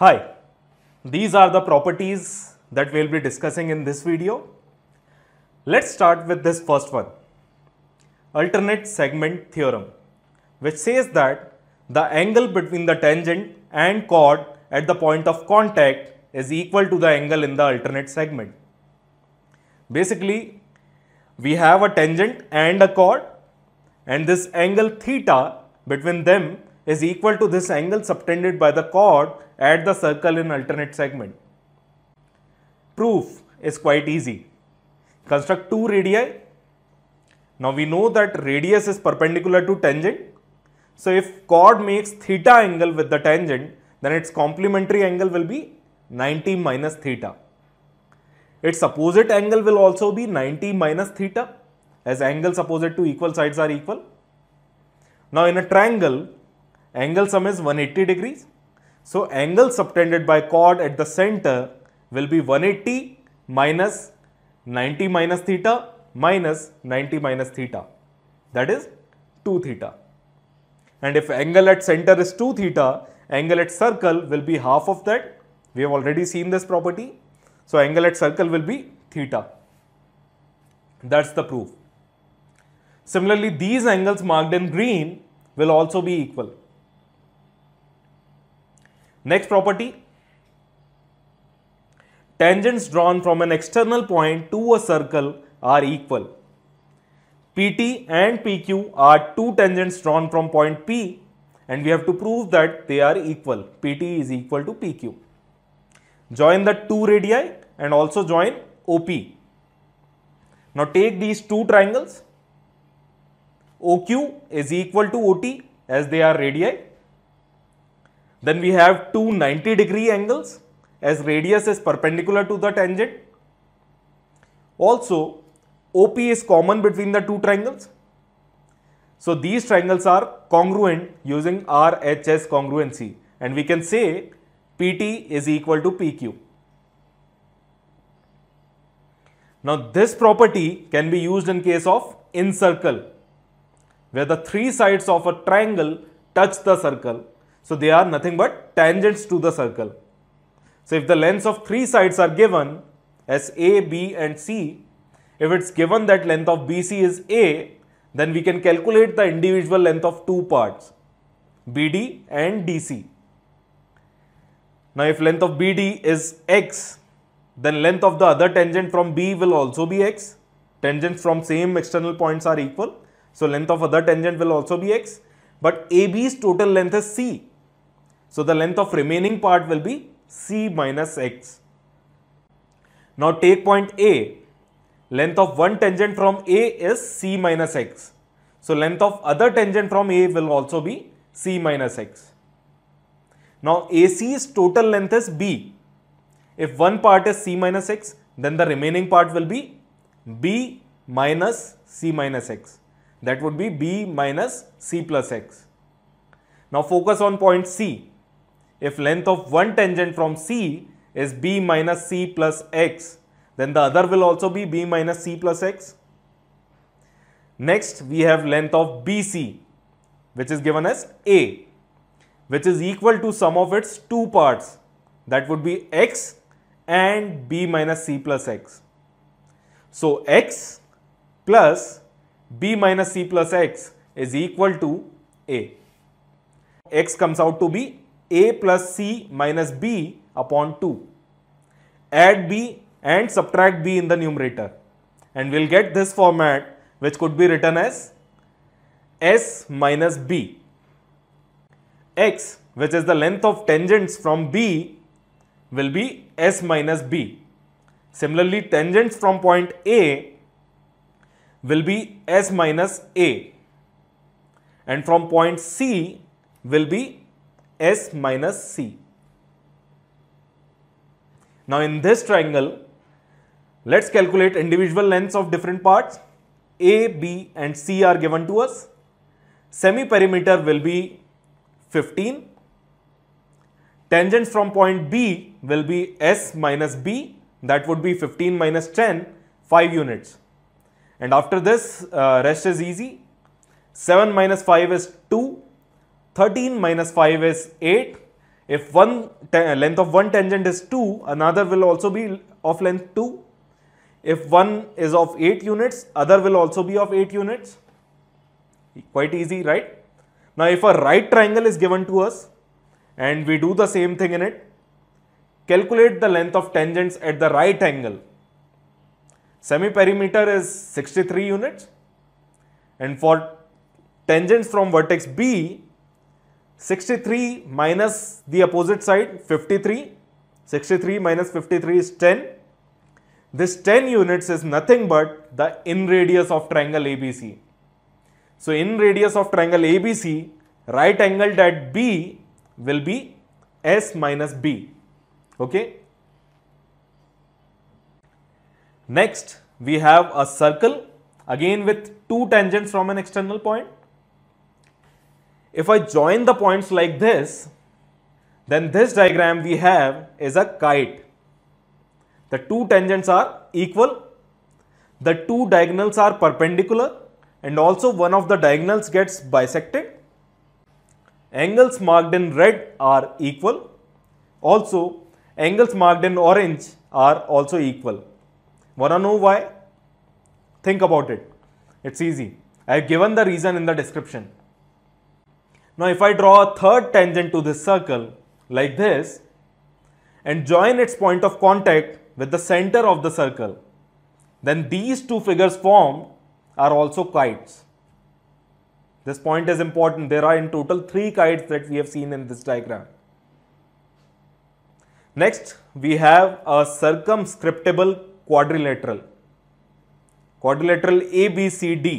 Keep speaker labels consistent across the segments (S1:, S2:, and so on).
S1: Hi, these are the properties that we'll be discussing in this video. Let's start with this first one, alternate segment theorem, which says that the angle between the tangent and chord at the point of contact is equal to the angle in the alternate segment. Basically, we have a tangent and a chord and this angle theta between them is equal to this angle subtended by the chord at the circle in alternate segment. Proof is quite easy. Construct two radii. Now we know that radius is perpendicular to tangent. So if chord makes theta angle with the tangent, then its complementary angle will be 90 minus theta. Its opposite angle will also be 90 minus theta as angles opposite to equal sides are equal. Now in a triangle, angle sum is 180 degrees. So, angle subtended by chord at the center will be 180 minus 90 minus theta minus 90 minus theta that is 2 theta. And if angle at center is 2 theta, angle at circle will be half of that. We have already seen this property. So, angle at circle will be theta. That is the proof. Similarly, these angles marked in green will also be equal. Next property, tangents drawn from an external point to a circle are equal. PT and PQ are two tangents drawn from point P and we have to prove that they are equal. PT is equal to PQ. Join the two radii and also join OP. Now take these two triangles. OQ is equal to OT as they are radii then we have two 90 degree angles as radius is perpendicular to the tangent. Also, OP is common between the two triangles. So these triangles are congruent using RHS congruency and we can say PT is equal to PQ. Now this property can be used in case of incircle where the three sides of a triangle touch the circle so they are nothing but tangents to the circle. So if the lengths of three sides are given as A, B and C, if it's given that length of BC is A, then we can calculate the individual length of two parts, BD and DC. Now if length of BD is X, then length of the other tangent from B will also be X. Tangents from same external points are equal. So length of other tangent will also be X. But AB's total length is C. So the length of remaining part will be c minus x. Now take point A. Length of one tangent from A is c minus x. So length of other tangent from A will also be c minus x. Now AC's total length is B. If one part is c minus x, then the remaining part will be B minus c minus x. That would be B minus c plus x. Now focus on point C if length of one tangent from C is B minus C plus X, then the other will also be B minus C plus X. Next, we have length of BC, which is given as A, which is equal to sum of its two parts. That would be X and B minus C plus X. So, X plus B minus C plus X is equal to A. X comes out to be a plus c minus b upon 2. Add b and subtract b in the numerator. And we'll get this format which could be written as s minus b. x which is the length of tangents from b will be s minus b. Similarly, tangents from point A will be s minus a and from point C will be S minus C. Now in this triangle, let's calculate individual lengths of different parts. A, B and C are given to us. Semi-perimeter will be 15. Tangents from point B will be S minus B. That would be 15 minus 10, 5 units. And after this, uh, rest is easy. 7 minus 5 is 2 13 minus 5 is 8. If one length of one tangent is 2, another will also be of length 2. If one is of 8 units, other will also be of 8 units. Quite easy, right? Now, if a right triangle is given to us and we do the same thing in it, calculate the length of tangents at the right angle. Semi-perimeter is 63 units and for tangents from vertex B, 63 minus the opposite side 53. 63 minus 53 is 10. This 10 units is nothing but the in radius of triangle ABC. So in radius of triangle ABC, right angled at B will be S minus B. Okay. Next, we have a circle again with two tangents from an external point. If I join the points like this, then this diagram we have is a kite. The two tangents are equal, the two diagonals are perpendicular and also one of the diagonals gets bisected. Angles marked in red are equal. Also, angles marked in orange are also equal. Wanna know why? Think about it. It's easy. I have given the reason in the description. Now if I draw a third tangent to this circle like this and join its point of contact with the center of the circle, then these two figures formed are also kites. This point is important. There are in total three kites that we have seen in this diagram. Next, we have a circumscriptable quadrilateral. Quadrilateral ABCD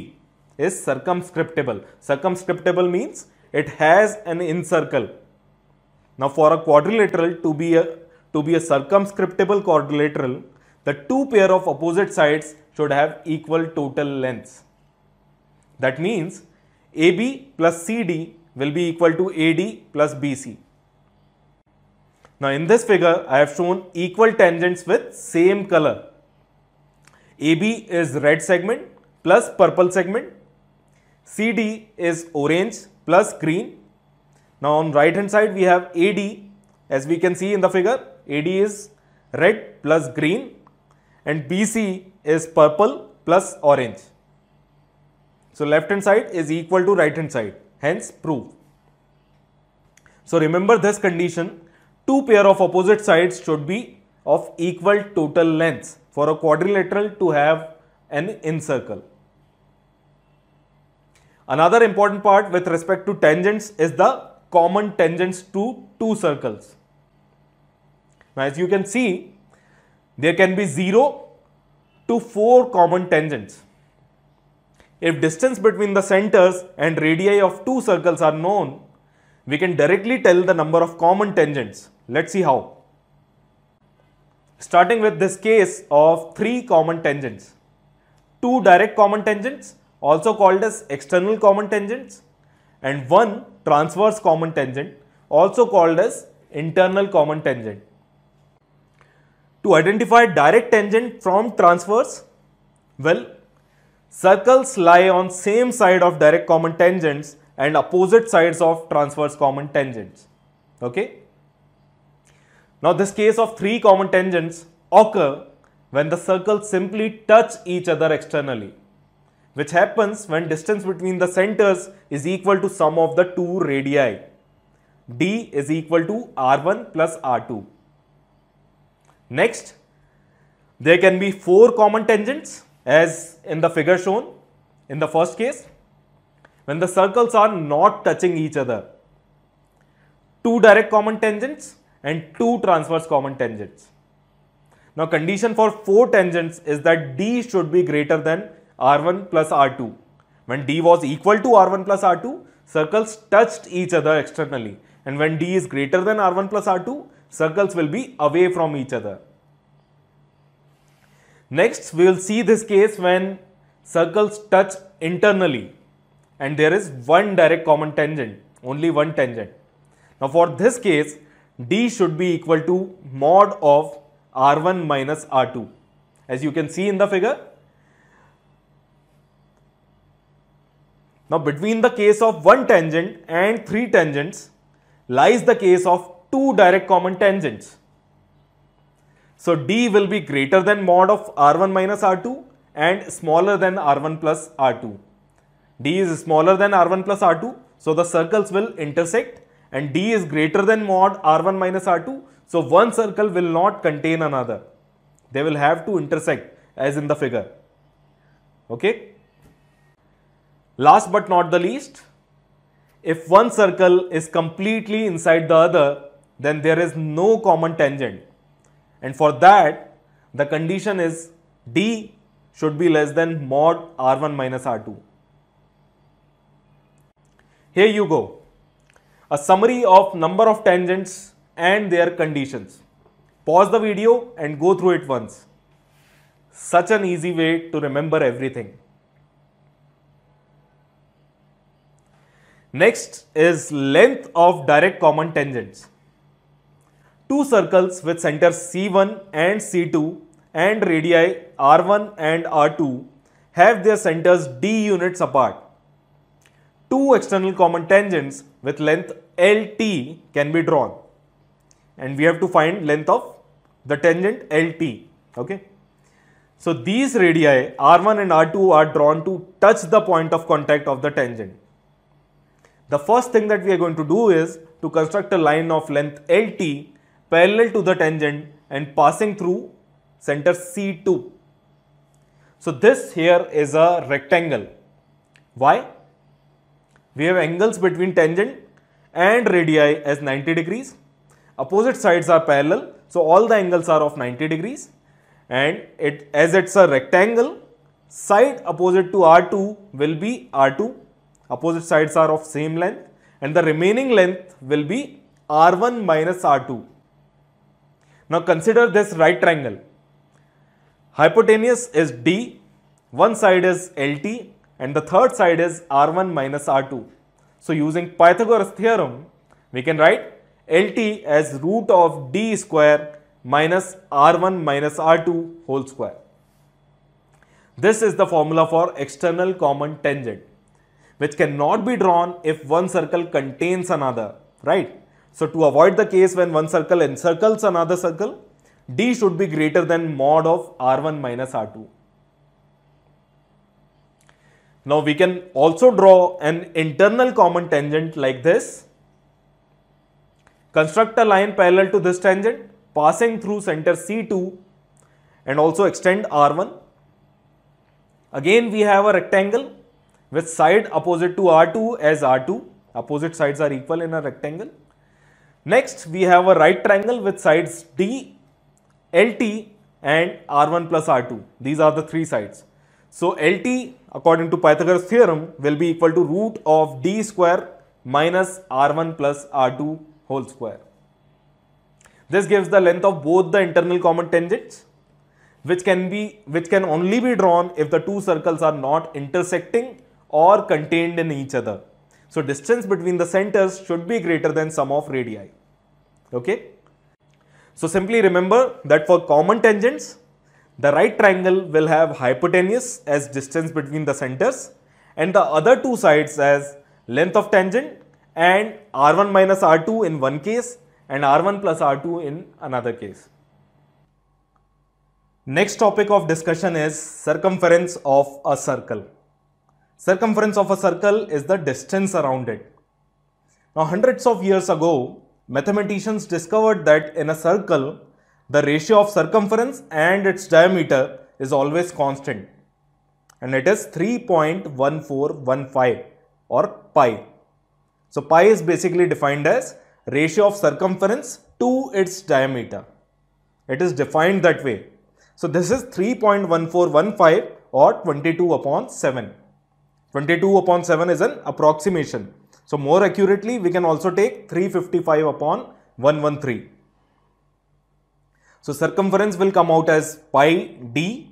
S1: is circumscriptable. Circumscriptable means it has an incircle. Now for a quadrilateral to be a, to be a circumscriptible quadrilateral, the two pair of opposite sides should have equal total lengths. That means AB plus CD will be equal to AD plus BC. Now in this figure, I have shown equal tangents with same color. AB is red segment plus purple segment. CD is orange plus green. Now on right hand side we have AD as we can see in the figure AD is red plus green and BC is purple plus orange. So left hand side is equal to right hand side hence prove. So remember this condition two pair of opposite sides should be of equal total length for a quadrilateral to have an incircle. Another important part with respect to tangents is the common tangents to two circles. Now as you can see, there can be 0 to 4 common tangents. If distance between the centers and radii of two circles are known, we can directly tell the number of common tangents. Let's see how. Starting with this case of 3 common tangents. 2 direct common tangents also called as external common tangents and one transverse common tangent also called as internal common tangent. To identify direct tangent from transverse, well, circles lie on same side of direct common tangents and opposite sides of transverse common tangents. Okay. Now this case of three common tangents occur when the circles simply touch each other externally which happens when distance between the centers is equal to sum of the two radii. D is equal to R1 plus R2. Next, there can be four common tangents as in the figure shown in the first case when the circles are not touching each other. Two direct common tangents and two transverse common tangents. Now condition for four tangents is that D should be greater than R1 plus R2. When D was equal to R1 plus R2, circles touched each other externally. And when D is greater than R1 plus R2, circles will be away from each other. Next, we will see this case when circles touch internally and there is one direct common tangent, only one tangent. Now for this case, D should be equal to mod of R1 minus R2. As you can see in the figure, Now between the case of one tangent and three tangents lies the case of two direct common tangents. So D will be greater than mod of R1 minus R2 and smaller than R1 plus R2. D is smaller than R1 plus R2 so the circles will intersect and D is greater than mod R1 minus R2 so one circle will not contain another. They will have to intersect as in the figure. Okay. Last but not the least, if one circle is completely inside the other, then there is no common tangent. And for that, the condition is D should be less than mod R1 minus R2. Here you go. A summary of number of tangents and their conditions. Pause the video and go through it once. Such an easy way to remember everything. Next is length of direct common tangents. Two circles with centers C1 and C2 and radii R1 and R2 have their centers d units apart. Two external common tangents with length LT can be drawn and we have to find length of the tangent LT. Okay. So these radii R1 and R2 are drawn to touch the point of contact of the tangent. The first thing that we are going to do is to construct a line of length LT parallel to the tangent and passing through center C2. So this here is a rectangle. Why? We have angles between tangent and radii as 90 degrees. Opposite sides are parallel. So all the angles are of 90 degrees and it as it's a rectangle side opposite to R2 will be R2 opposite sides are of same length and the remaining length will be r1 minus r2. Now consider this right triangle. Hypotenuse is d, one side is lt and the third side is r1 minus r2. So using Pythagoras theorem, we can write LT as root of d square minus r1 minus r2 whole square. This is the formula for external common tangent which cannot be drawn if one circle contains another, right? So to avoid the case when one circle encircles another circle, D should be greater than mod of R1 minus R2. Now we can also draw an internal common tangent like this. Construct a line parallel to this tangent passing through center C2 and also extend R1. Again we have a rectangle with side opposite to R2 as R2. Opposite sides are equal in a rectangle. Next, we have a right triangle with sides D, LT and R1 plus R2. These are the three sides. So, LT according to Pythagoras theorem will be equal to root of D square minus R1 plus R2 whole square. This gives the length of both the internal common tangents which can be which can only be drawn if the two circles are not intersecting or contained in each other. So distance between the centers should be greater than sum of radii. Okay. So simply remember that for common tangents, the right triangle will have hypotenuse as distance between the centers and the other two sides as length of tangent and r1 minus r2 in one case and r1 plus r2 in another case. Next topic of discussion is circumference of a circle. Circumference of a circle is the distance around it. Now hundreds of years ago, mathematicians discovered that in a circle, the ratio of circumference and its diameter is always constant and it is 3.1415 or pi. So pi is basically defined as ratio of circumference to its diameter. It is defined that way. So this is 3.1415 or 22 upon 7. 22 upon 7 is an approximation. So more accurately, we can also take 355 upon 113. So circumference will come out as pi d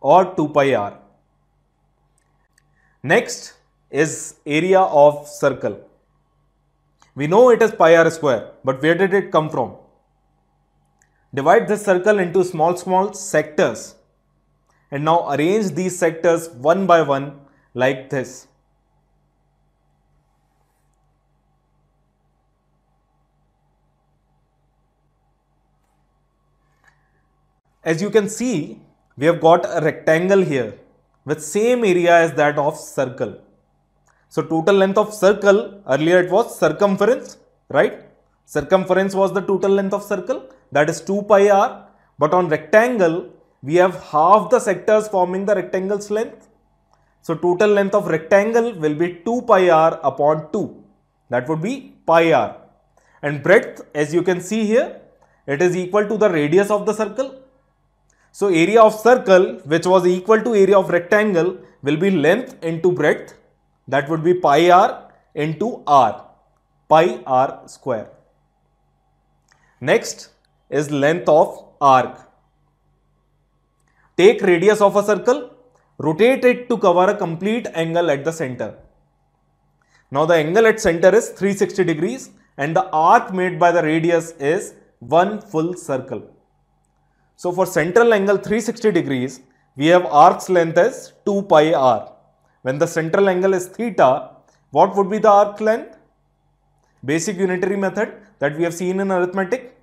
S1: or 2 pi r. Next is area of circle. We know it is pi r square, but where did it come from? Divide this circle into small small sectors and now arrange these sectors one by one like this. As you can see, we have got a rectangle here with same area as that of circle. So total length of circle, earlier it was circumference, right? Circumference was the total length of circle, that is 2 pi r. But on rectangle, we have half the sectors forming the rectangle's length so total length of rectangle will be 2 pi r upon 2. That would be pi r. And breadth as you can see here, it is equal to the radius of the circle. So area of circle which was equal to area of rectangle will be length into breadth. That would be pi r into r, pi r square. Next is length of arc. Take radius of a circle rotate it to cover a complete angle at the center. Now the angle at center is 360 degrees and the arc made by the radius is one full circle. So for central angle 360 degrees, we have arc's length as 2 pi r. When the central angle is theta, what would be the arc length? Basic unitary method that we have seen in arithmetic,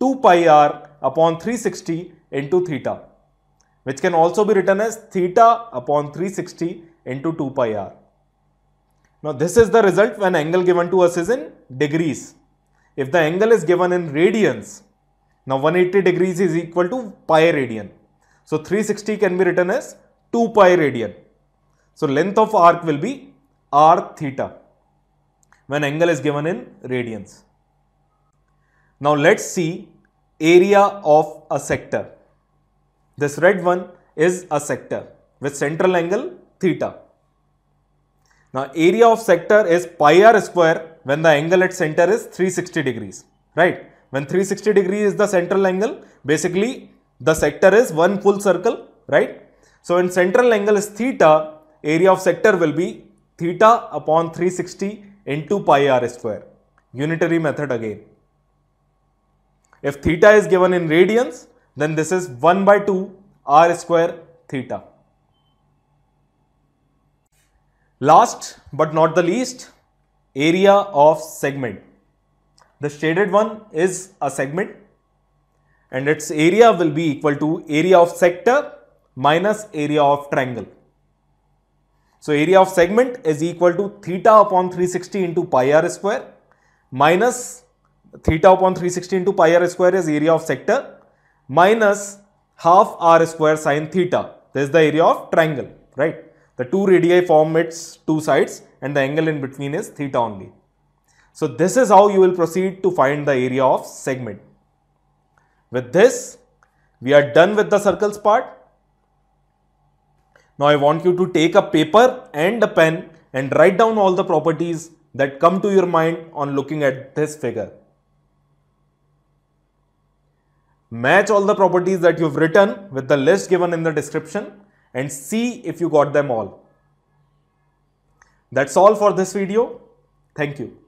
S1: 2 pi r upon 360 into theta which can also be written as theta upon 360 into 2 pi r. Now this is the result when angle given to us is in degrees. If the angle is given in radians, now 180 degrees is equal to pi radian. So 360 can be written as 2 pi radian. So length of arc will be r theta when angle is given in radians. Now let's see area of a sector. This red one is a sector with central angle theta. Now area of sector is pi r square when the angle at center is 360 degrees, right? When 360 degree is the central angle, basically the sector is one full circle, right? So when central angle is theta, area of sector will be theta upon 360 into pi r square, unitary method again. If theta is given in radians, then this is 1 by 2 r square theta. Last but not the least, area of segment. The shaded one is a segment and its area will be equal to area of sector minus area of triangle. So area of segment is equal to theta upon 360 into pi r square minus theta upon 360 into pi r square is area of sector minus half r square sine theta. This is the area of triangle, right? The two radii form its two sides and the angle in between is theta only. So this is how you will proceed to find the area of segment. With this, we are done with the circles part. Now I want you to take a paper and a pen and write down all the properties that come to your mind on looking at this figure. Match all the properties that you've written with the list given in the description and see if you got them all. That's all for this video. Thank you.